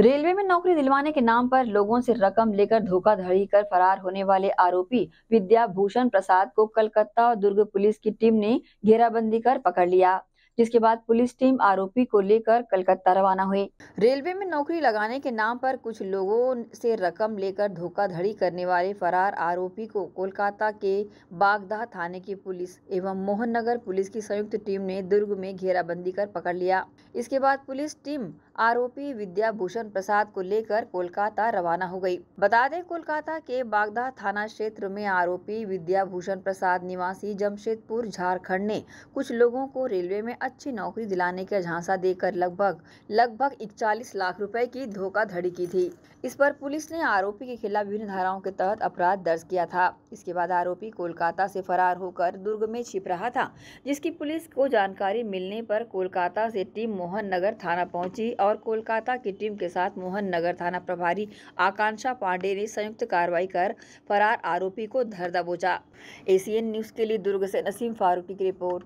Railway में नौकरी दिलवाने के नाम पर लोगों से रकम लेकर धोखाधड़ी कर फरार होने वाले आरोपी विद्याभूषण प्रसाद को कलकत्ता और दुर्ग पुलिस की टीम ने घेराबंदी कर पकड़ लिया जिसके बाद पुलिस टीम आरोपी को लेकर कलकत्ता रवाना हुई रेलवे में नौकरी लगाने के नाम पर कुछ लोगों से रकम लेकर धोखाधड़ी करने वाले फरार आरोपी को कोलकाता के बागदा थाने की पुलिस एवं मोहन नगर पुलिस की संयुक्त टीम ने दुर्ग में घेराबंदी कर पकड़ लिया इसके बाद पुलिस टीम आरोपी विद्याभूषण प्रसाद को लेकर कोलकाता रवाना हो गई। बता दें कोलकाता के बागदा थाना क्षेत्र में आरोपी विद्याभूषण प्रसाद निवासी जमशेदपुर झारखंड ने कुछ लोगों को रेलवे में अच्छी नौकरी दिलाने का झांसा देकर लगभग लगभग इकतालीस लाख रुपए की धोखाधड़ी की थी इस पर पुलिस ने आरोपी के खिलाफ विभिन्न धाराओं के तहत अपराध दर्ज किया था इसके बाद आरोपी कोलकाता से फरार होकर दुर्ग में छिप रहा था जिसकी पुलिस को जानकारी मिलने पर कोलकाता से टीम मोहन नगर थाना पहुंची और कोलकाता की टीम के साथ मोहन नगर थाना प्रभारी आकांक्षा पांडे ने संयुक्त कार्रवाई कर फरार आरोपी को धर दबोचा एसीएन न्यूज के लिए दुर्ग से नसीम फारूकी की रिपोर्ट